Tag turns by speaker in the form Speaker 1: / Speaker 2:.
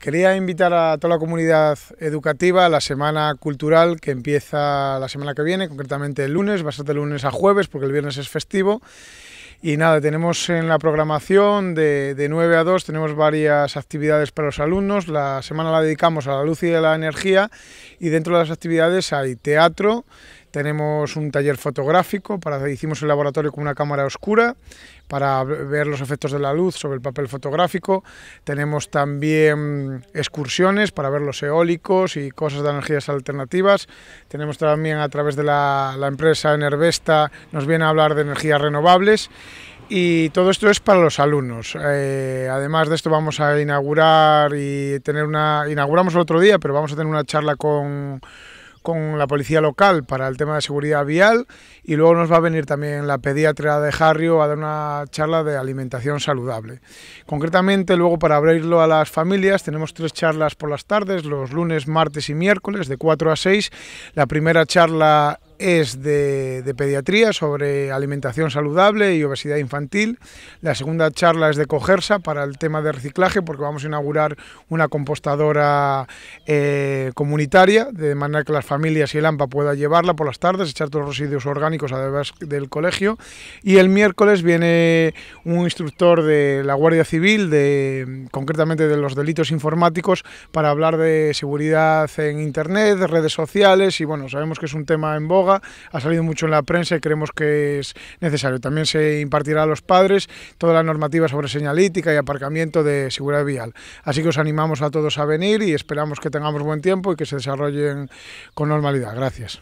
Speaker 1: Quería invitar a toda la comunidad educativa a la semana cultural que empieza la semana que viene, concretamente el lunes, va a ser de lunes a jueves porque el viernes es festivo. Y nada, tenemos en la programación de, 9 a 2, tenemos varias actividades para los alumnos. La semana la dedicamos a la luz y a la energía y dentro de las actividades hay teatro, tenemos un taller fotográfico, para, hicimos el laboratorio con una cámara oscura para ver los efectos de la luz sobre el papel fotográfico, tenemos también excursiones para ver los eólicos y cosas de energías alternativas, tenemos también a través de la, empresa Enervesta, nos viene a hablar de energías renovables y todo esto es para los alumnos. Eh, además de esto vamos a inaugurar y tener una inauguramos el otro día, pero vamos a tener una charla con con la policía local para el tema de seguridad vial y luego nos va a venir también la pediatra de Harrio a dar una charla de alimentación saludable. Concretamente, luego para abrirlo a las familias, tenemos tres charlas por las tardes, los lunes, martes y miércoles, de 4 a 6. La primera charla es de, pediatría sobre alimentación saludable y obesidad infantil. La segunda charla es de Cogersa para el tema de reciclaje porque vamos a inaugurar una compostadora eh, comunitaria de manera que las familias y el AMPA puedan llevarla por las tardes, echar todos los residuos orgánicos además del colegio. Y el miércoles viene un instructor de la Guardia Civil, concretamente de los delitos informáticos, para hablar de seguridad en Internet, redes sociales y bueno, sabemos que es un tema en boga ha salido mucho en la prensa y creemos que es necesario. También se impartirá a los padres toda la normativa sobre señalítica y aparcamiento de seguridad vial. Así que os animamos a todos a venir y esperamos que tengamos buen tiempo y que se desarrollen con normalidad. Gracias.